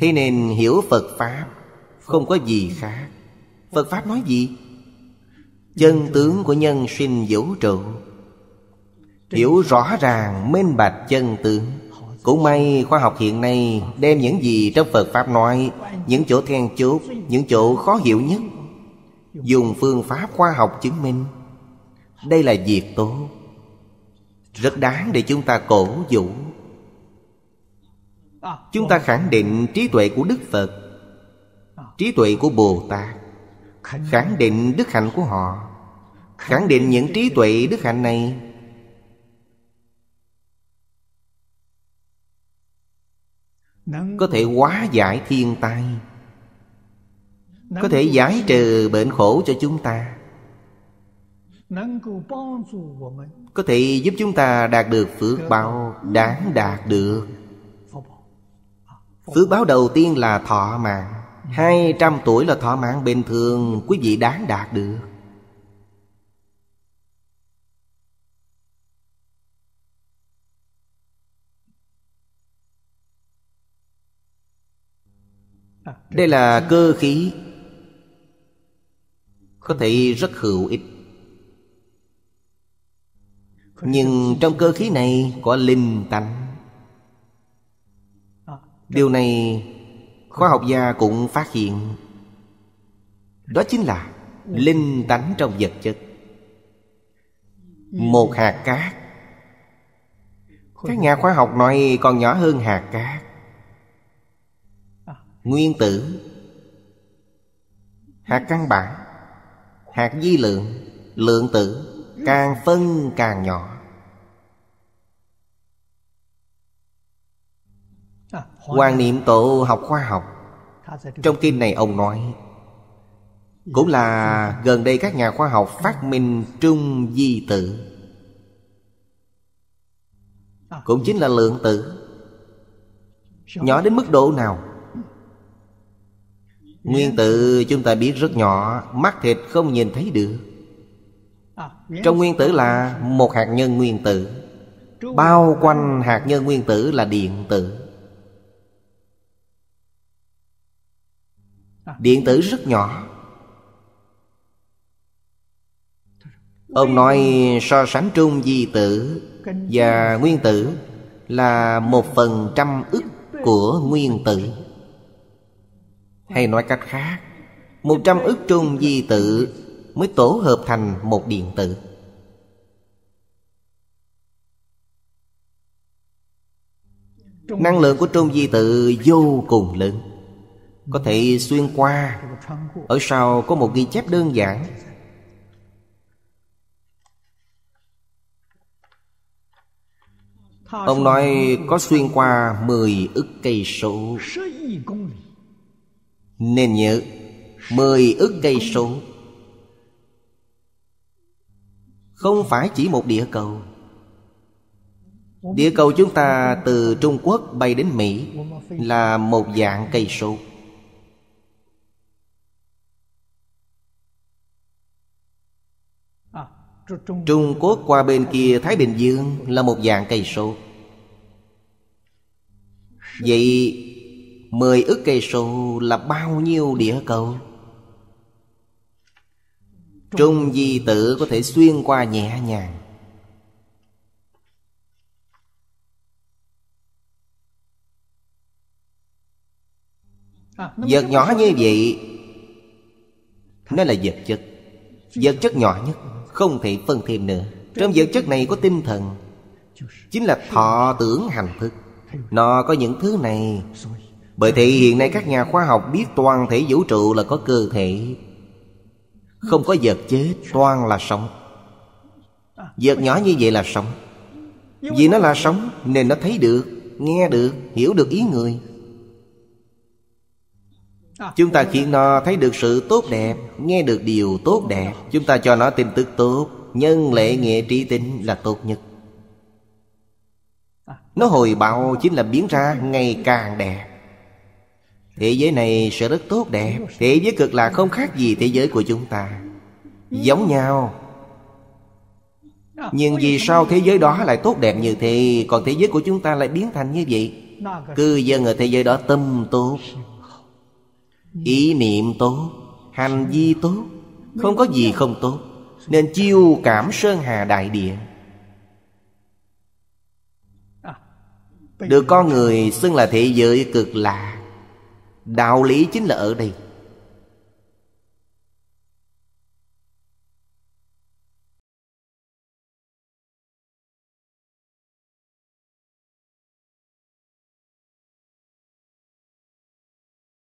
thế nên hiểu phật pháp không có gì khác phật pháp nói gì chân tướng của nhân sinh vũ trụ hiểu rõ ràng minh bạch chân tướng cũng may khoa học hiện nay đem những gì trong phật pháp nói những chỗ then chốt những chỗ khó hiểu nhất dùng phương pháp khoa học chứng minh đây là việc tốt rất đáng để chúng ta cổ vũ chúng ta khẳng định trí tuệ của đức phật trí tuệ của bồ tát khẳng định đức hạnh của họ khẳng định những trí tuệ đức hạnh này có thể hóa giải thiên tai có thể giải trừ bệnh khổ cho chúng ta có thể giúp chúng ta đạt được phước báo đáng đạt được Phước báo đầu tiên là thọ mạng 200 tuổi là thọ mạng bình thường Quý vị đáng đạt được Đây là cơ khí Có thể rất hữu ích Nhưng trong cơ khí này có linh tánh điều này khoa học gia cũng phát hiện đó chính là linh tánh trong vật chất một hạt cát các nhà khoa học nói còn nhỏ hơn hạt cát nguyên tử hạt căn bản hạt di lượng lượng tử càng phân càng nhỏ quan niệm tổ học khoa học trong kinh này ông nói cũng là gần đây các nhà khoa học phát minh trung di tử cũng chính là lượng tử nhỏ đến mức độ nào nguyên tử chúng ta biết rất nhỏ mắt thịt không nhìn thấy được trong nguyên tử là một hạt nhân nguyên tử bao quanh hạt nhân nguyên tử là điện tử Điện tử rất nhỏ Ông nói so sánh trung di tử Và nguyên tử Là một phần trăm ức của nguyên tử Hay nói cách khác Một trăm ức trung di tử Mới tổ hợp thành một điện tử Năng lượng của trung di tử vô cùng lớn có thể xuyên qua Ở sau có một ghi chép đơn giản Ông nói có xuyên qua mười ức cây số Nên nhớ mười ức cây số Không phải chỉ một địa cầu Địa cầu chúng ta từ Trung Quốc bay đến Mỹ Là một dạng cây số Trung Quốc qua bên kia Thái Bình Dương là một dạng cây số Vậy mười ức cây số là bao nhiêu địa cầu? Trung di tử có thể xuyên qua nhẹ nhàng à, Vật nhỏ như vậy Nó là vật chất Vật chất nhỏ nhất Không thể phân thêm nữa Trong vật chất này có tinh thần Chính là thọ tưởng hành thức Nó có những thứ này Bởi thế hiện nay các nhà khoa học biết toàn thể vũ trụ là có cơ thể Không có vật chết Toàn là sống Vật nhỏ như vậy là sống Vì nó là sống Nên nó thấy được Nghe được Hiểu được ý người Chúng ta khiến nó thấy được sự tốt đẹp Nghe được điều tốt đẹp Chúng ta cho nó tin tức tốt Nhân lệ nghệ trí tính là tốt nhất Nó hồi bạo chính là biến ra ngày càng đẹp Thế giới này sẽ rất tốt đẹp Thế giới cực lạc không khác gì thế giới của chúng ta Giống nhau Nhưng vì sao thế giới đó lại tốt đẹp như thế Còn thế giới của chúng ta lại biến thành như vậy Cư dân ở thế giới đó tâm tốt ý niệm tốt hành vi tốt không có gì không tốt nên chiêu cảm sơn hà đại địa được con người xưng là thế giới cực lạ đạo lý chính là ở đây